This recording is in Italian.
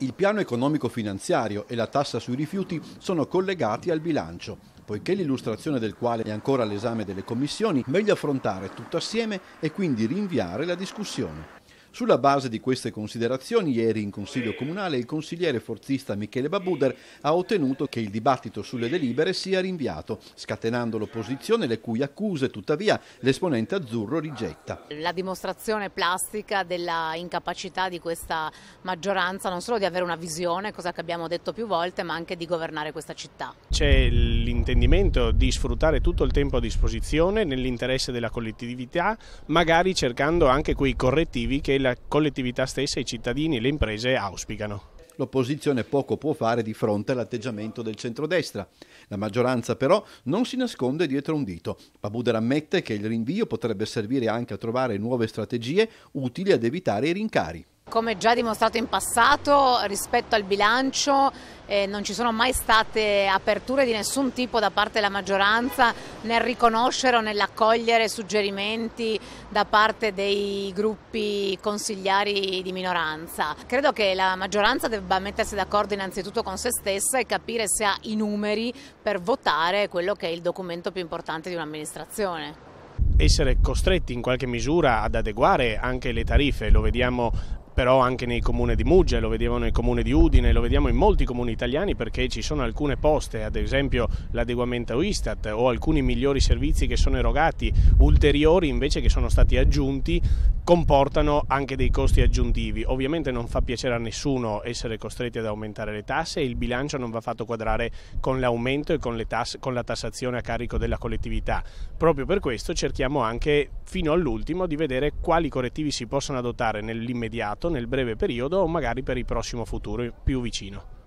Il piano economico-finanziario e la tassa sui rifiuti sono collegati al bilancio. Poiché l'illustrazione del quale è ancora all'esame delle commissioni, meglio affrontare tutto assieme e quindi rinviare la discussione. Sulla base di queste considerazioni, ieri in Consiglio Comunale il consigliere forzista Michele Babuder ha ottenuto che il dibattito sulle delibere sia rinviato, scatenando l'opposizione le cui accuse tuttavia l'esponente azzurro rigetta. La dimostrazione plastica della incapacità di questa maggioranza non solo di avere una visione, cosa che abbiamo detto più volte, ma anche di governare questa città. C'è l'intendimento di sfruttare tutto il tempo a disposizione nell'interesse della collettività, magari cercando anche quei correttivi che la collettività stessa, i cittadini e le imprese auspicano l'opposizione poco può fare di fronte all'atteggiamento del centrodestra. La maggioranza però non si nasconde dietro un dito. Babuder ammette che il rinvio potrebbe servire anche a trovare nuove strategie utili ad evitare i rincari. Come già dimostrato in passato, rispetto al bilancio eh, non ci sono mai state aperture di nessun tipo da parte della maggioranza nel riconoscere o nell'accogliere suggerimenti da parte dei gruppi consigliari di minoranza. Credo che la maggioranza debba mettersi d'accordo innanzitutto con se stessa e capire se ha i numeri per votare quello che è il documento più importante di un'amministrazione essere costretti in qualche misura ad adeguare anche le tariffe, lo vediamo però anche nei comuni di Muggia, lo vediamo nel comune di Udine, lo vediamo in molti comuni italiani perché ci sono alcune poste, ad esempio l'adeguamento Istat o alcuni migliori servizi che sono erogati, ulteriori invece che sono stati aggiunti, comportano anche dei costi aggiuntivi. Ovviamente non fa piacere a nessuno essere costretti ad aumentare le tasse e il bilancio non va fatto quadrare con l'aumento e con, tasse, con la tassazione a carico della collettività. Proprio per questo cerchiamo anche fino all'ultimo di vedere quali correttivi si possono adottare nell'immediato nel breve periodo o magari per il prossimo futuro più vicino.